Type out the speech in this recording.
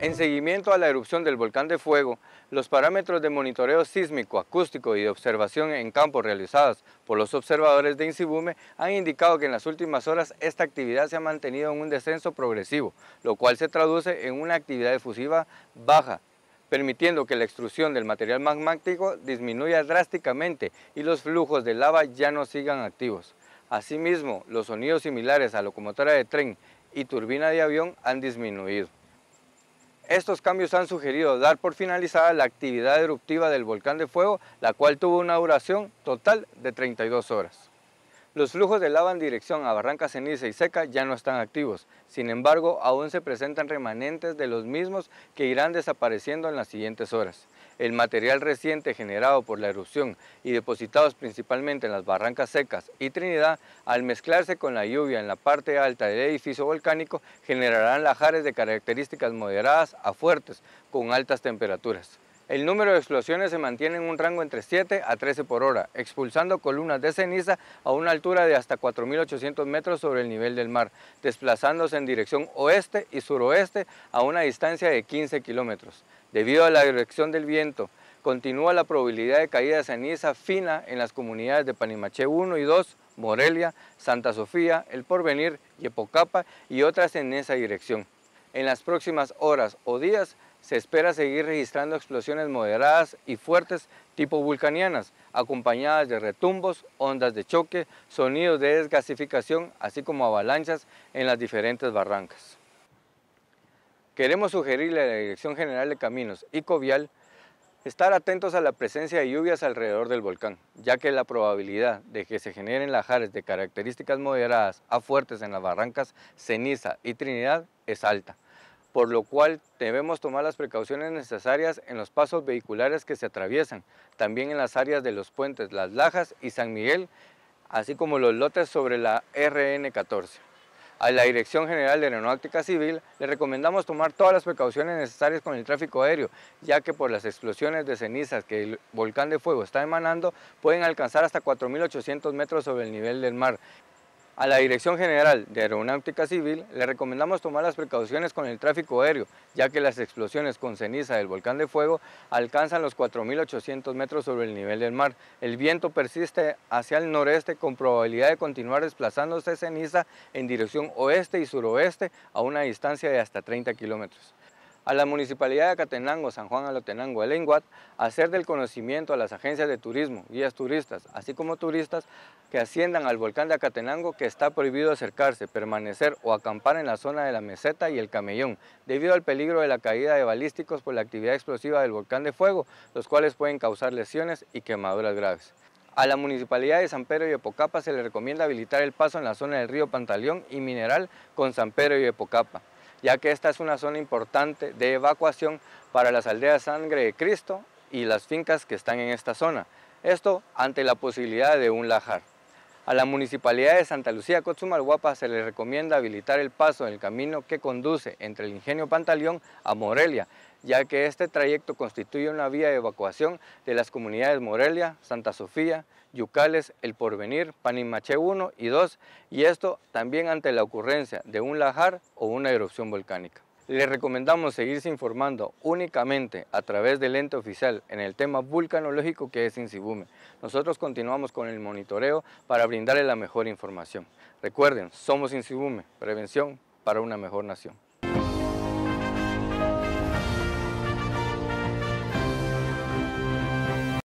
En seguimiento a la erupción del volcán de fuego, los parámetros de monitoreo sísmico, acústico y de observación en campo realizados por los observadores de Insibume han indicado que en las últimas horas esta actividad se ha mantenido en un descenso progresivo, lo cual se traduce en una actividad efusiva baja, permitiendo que la extrusión del material magmático disminuya drásticamente y los flujos de lava ya no sigan activos. Asimismo, los sonidos similares a locomotora de tren y turbina de avión han disminuido. Estos cambios han sugerido dar por finalizada la actividad eruptiva del volcán de fuego, la cual tuvo una duración total de 32 horas. Los flujos de lava en dirección a Barranca Ceniza y Seca ya no están activos, sin embargo aún se presentan remanentes de los mismos que irán desapareciendo en las siguientes horas. El material reciente generado por la erupción y depositados principalmente en las barrancas secas y Trinidad, al mezclarse con la lluvia en la parte alta del edificio volcánico, generarán lajares de características moderadas a fuertes, con altas temperaturas. El número de explosiones se mantiene en un rango entre 7 a 13 por hora, expulsando columnas de ceniza a una altura de hasta 4.800 metros sobre el nivel del mar, desplazándose en dirección oeste y suroeste a una distancia de 15 kilómetros. Debido a la dirección del viento, continúa la probabilidad de caída de ceniza fina en las comunidades de Panimache 1 y 2, Morelia, Santa Sofía, El Porvenir, Yepocapa y otras en esa dirección. En las próximas horas o días se espera seguir registrando explosiones moderadas y fuertes tipo vulcanianas, acompañadas de retumbos, ondas de choque, sonidos de desgasificación, así como avalanchas en las diferentes barrancas. Queremos sugerirle a la Dirección General de Caminos y Covial estar atentos a la presencia de lluvias alrededor del volcán, ya que la probabilidad de que se generen lajares de características moderadas a fuertes en las barrancas Ceniza y Trinidad es alta por lo cual debemos tomar las precauciones necesarias en los pasos vehiculares que se atraviesan, también en las áreas de los puentes Las Lajas y San Miguel, así como los lotes sobre la RN14. A la Dirección General de Aeronáutica Civil le recomendamos tomar todas las precauciones necesarias con el tráfico aéreo, ya que por las explosiones de cenizas que el volcán de fuego está emanando, pueden alcanzar hasta 4.800 metros sobre el nivel del mar a la Dirección General de Aeronáutica Civil le recomendamos tomar las precauciones con el tráfico aéreo, ya que las explosiones con ceniza del volcán de fuego alcanzan los 4.800 metros sobre el nivel del mar. El viento persiste hacia el noreste con probabilidad de continuar desplazándose ceniza en dirección oeste y suroeste a una distancia de hasta 30 kilómetros a la Municipalidad de Catenango, San Juan Alotenango, el ENGUAT, hacer del conocimiento a las agencias de turismo, guías turistas, así como turistas que asciendan al volcán de Acatenango que está prohibido acercarse, permanecer o acampar en la zona de la meseta y el camellón, debido al peligro de la caída de balísticos por la actividad explosiva del volcán de fuego, los cuales pueden causar lesiones y quemaduras graves. A la Municipalidad de San Pedro y Epocapa se le recomienda habilitar el paso en la zona del río Pantaleón y Mineral con San Pedro y Epocapa ya que esta es una zona importante de evacuación para las aldeas Sangre de Cristo y las fincas que están en esta zona. Esto ante la posibilidad de un lajar. A la Municipalidad de Santa Lucía Cotzumalguapa se le recomienda habilitar el paso en el camino que conduce entre el Ingenio Pantaleón a Morelia, ya que este trayecto constituye una vía de evacuación de las comunidades Morelia, Santa Sofía, Yucales, El Porvenir, Panimache 1 y 2, y esto también ante la ocurrencia de un lajar o una erupción volcánica. Les recomendamos seguirse informando únicamente a través del ente oficial en el tema vulcanológico que es Insibume. Nosotros continuamos con el monitoreo para brindarle la mejor información. Recuerden, somos Insibume, prevención para una mejor nación.